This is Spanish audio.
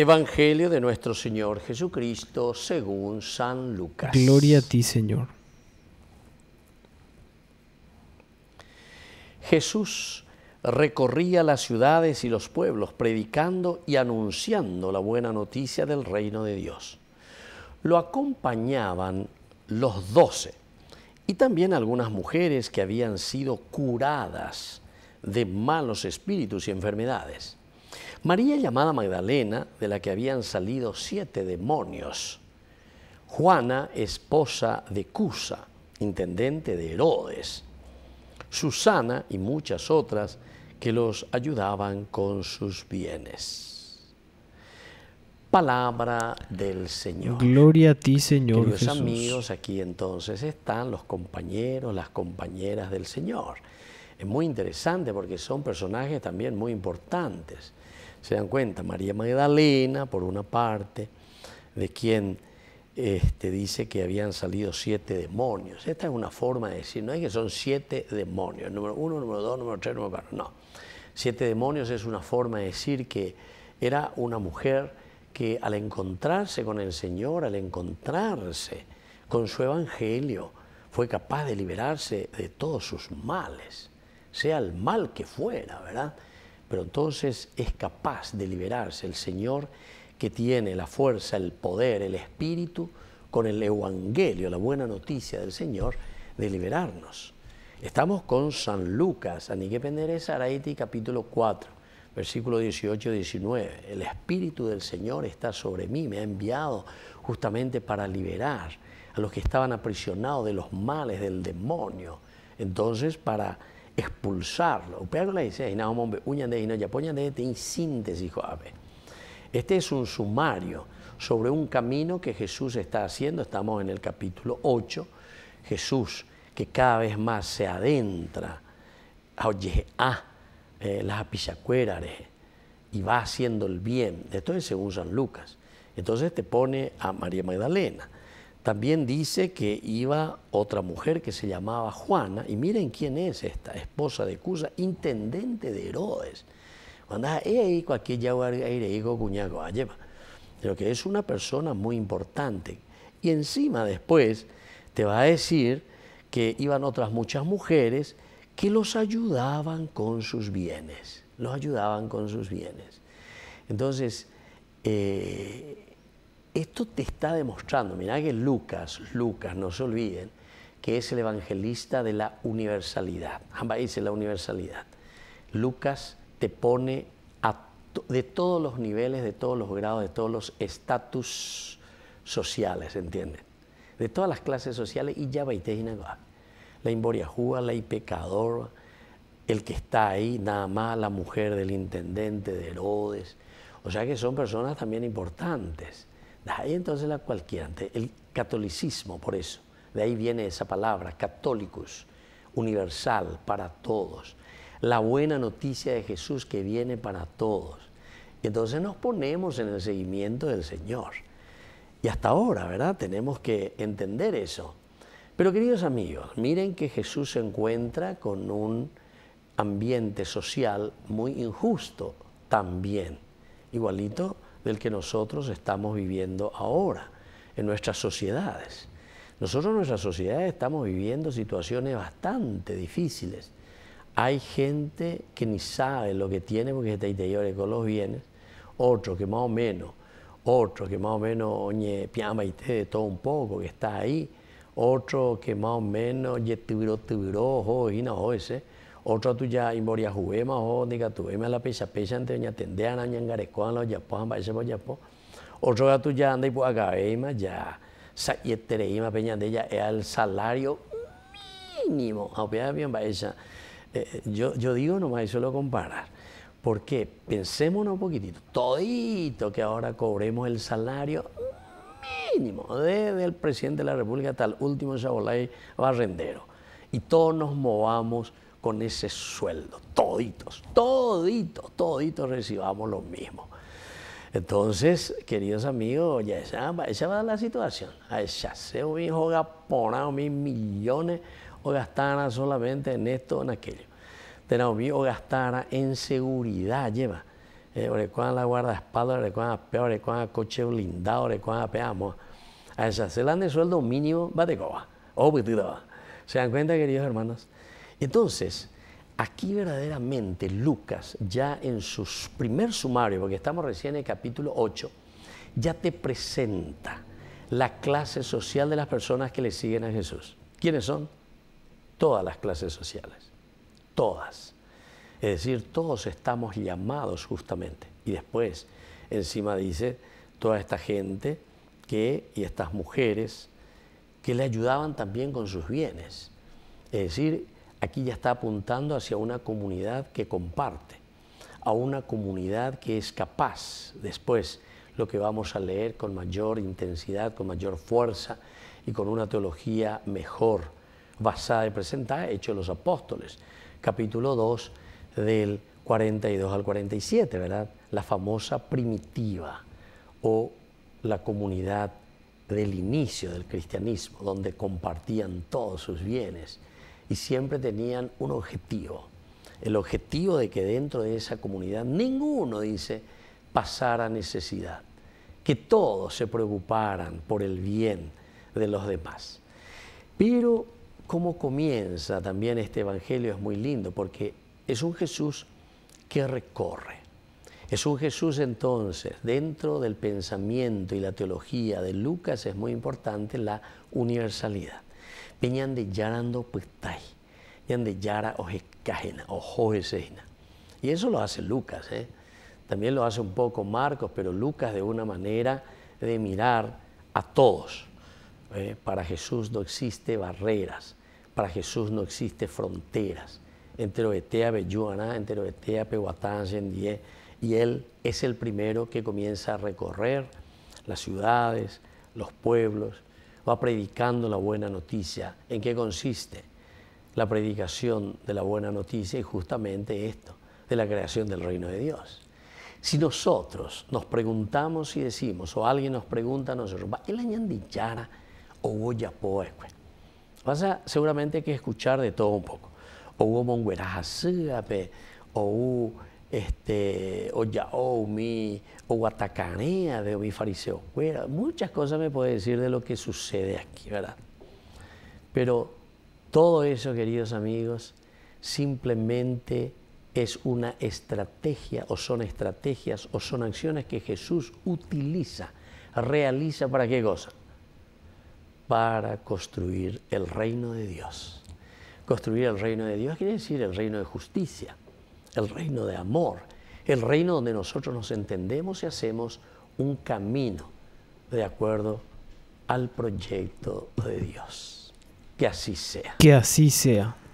Evangelio de nuestro Señor Jesucristo según San Lucas. Gloria a ti, Señor. Jesús recorría las ciudades y los pueblos predicando y anunciando la buena noticia del reino de Dios. Lo acompañaban los doce y también algunas mujeres que habían sido curadas de malos espíritus y enfermedades. María llamada Magdalena, de la que habían salido siete demonios. Juana, esposa de Cusa, intendente de Herodes. Susana y muchas otras que los ayudaban con sus bienes. Palabra del Señor. Gloria a ti, Señor. Queridos amigos, aquí entonces están los compañeros, las compañeras del Señor es muy interesante porque son personajes también muy importantes. Se dan cuenta, María Magdalena, por una parte, de quien este, dice que habían salido siete demonios. Esta es una forma de decir, no es que son siete demonios, número uno, número dos, número tres, número cuatro, no. Siete demonios es una forma de decir que era una mujer que al encontrarse con el Señor, al encontrarse con su evangelio, fue capaz de liberarse de todos sus males sea el mal que fuera, ¿verdad? Pero entonces es capaz de liberarse el Señor que tiene la fuerza, el poder, el espíritu, con el Evangelio, la buena noticia del Señor, de liberarnos. Estamos con San Lucas, Penderes, Araiti, capítulo 4, versículo 18-19. El Espíritu del Señor está sobre mí, me ha enviado justamente para liberar a los que estaban aprisionados de los males del demonio. Entonces, para expulsarlo. le dice, no, hombre, de no, ya de este, síntesis, Este es un sumario sobre un camino que Jesús está haciendo. Estamos en el capítulo 8. Jesús, que cada vez más se adentra a eh, las apichacueras y va haciendo el bien. Esto es según San Lucas. Entonces te pone a María Magdalena también dice que iba otra mujer que se llamaba Juana, y miren quién es esta, esposa de Cusa, intendente de Herodes. Cuando pero que es una persona muy importante. Y encima después te va a decir que iban otras muchas mujeres que los ayudaban con sus bienes, los ayudaban con sus bienes. Entonces, eh, esto te está demostrando, Mira que Lucas, Lucas, no se olviden, que es el evangelista de la universalidad. dice la universalidad. Lucas te pone de todos los niveles, de todos los grados, de todos los estatus sociales, ¿entienden? De todas las clases sociales y ya va La imboriajúa, la pecador, el que está ahí, nada más, la mujer del intendente de Herodes. O sea que son personas también importantes entonces la cualquiera, el catolicismo por eso, de ahí viene esa palabra, católicos, universal, para todos. La buena noticia de Jesús que viene para todos. Y entonces nos ponemos en el seguimiento del Señor. Y hasta ahora, ¿verdad? Tenemos que entender eso. Pero queridos amigos, miren que Jesús se encuentra con un ambiente social muy injusto también, igualito del que nosotros estamos viviendo ahora en nuestras sociedades. Nosotros en nuestras sociedades estamos viviendo situaciones bastante difíciles. Hay gente que ni sabe lo que tiene porque está interior con los bienes, otro que más o menos, otro que más o menos oñe piama y te de todo un poco, que está ahí, otro que más o menos ye tibiro tibiro, y no ese otra tuya y moria más o diga tu más la pesa pesa entre ña tendeana ña ngarecoan ya, po, amba ese ya, po... Otro tú ya anda y pues más ya sa este más peña de ella es el salario mínimo. Aunque ah, pues, ah, bien va esa. Eh, eh, yo, yo digo nomás eso lo comparar. Porque pensemos un poquitito, todito que ahora cobremos el salario mínimo desde el presidente de la República hasta el último Chabolay barrendero. Y todos nos movamos con ese sueldo. Toditos, toditos, toditos recibamos lo mismo. Entonces, queridos amigos, ya esa, esa va la situación. Ya se hijo Por mil millones o gastara solamente en esto o en aquello. mil o gastara en seguridad, lleva. Eh, orecuán la guardaespaldas, orecuán la peor, coche blindado, cuando la peamo. A esa se de sueldo mínimo, va de coba. O oh, pues, Se dan cuenta, queridos hermanos. Entonces, aquí verdaderamente Lucas, ya en su primer sumario, porque estamos recién en el capítulo 8, ya te presenta la clase social de las personas que le siguen a Jesús. ¿Quiénes son? Todas las clases sociales, todas. Es decir, todos estamos llamados justamente. Y después, encima dice, toda esta gente que, y estas mujeres que le ayudaban también con sus bienes. Es decir, Aquí ya está apuntando hacia una comunidad que comparte, a una comunidad que es capaz después lo que vamos a leer con mayor intensidad, con mayor fuerza y con una teología mejor basada y presentada, hecho los Apóstoles, capítulo 2 del 42 al 47, ¿verdad? La famosa primitiva o la comunidad del inicio del cristianismo, donde compartían todos sus bienes, y siempre tenían un objetivo. El objetivo de que dentro de esa comunidad ninguno, dice, pasara necesidad, que todos se preocuparan por el bien de los demás. Pero cómo comienza también este Evangelio es muy lindo, porque es un Jesús que recorre. Es un Jesús entonces, dentro del pensamiento y la teología de Lucas es muy importante la universalidad de yarando de yara ojecajena, Y eso lo hace Lucas, ¿eh? también lo hace un poco Marcos, pero Lucas de una manera de mirar a todos. ¿eh? Para Jesús no existe barreras, para Jesús no existe fronteras. Enteroetea Belluana, Enteroetea Pehuatán, y él es el primero que comienza a recorrer las ciudades, los pueblos, va predicando la buena noticia. ¿En qué consiste la predicación de la buena noticia? Y justamente esto, de la creación del reino de Dios. Si nosotros nos preguntamos y decimos, o alguien nos pregunta a nosotros, ¿el añandichara o huyapoeque? Vas a seguramente que escuchar de todo un poco. O hubo o este, o Yaomi, o Guatacanea de mi fariseo. muchas cosas me puede decir de lo que sucede aquí, ¿verdad? Pero todo eso, queridos amigos, simplemente es una estrategia o son estrategias o son acciones que Jesús utiliza, realiza para qué cosa? Para construir el reino de Dios. Construir el reino de Dios quiere decir el reino de justicia el reino de amor, el reino donde nosotros nos entendemos y hacemos un camino de acuerdo al proyecto de Dios. Que así sea. Que así sea.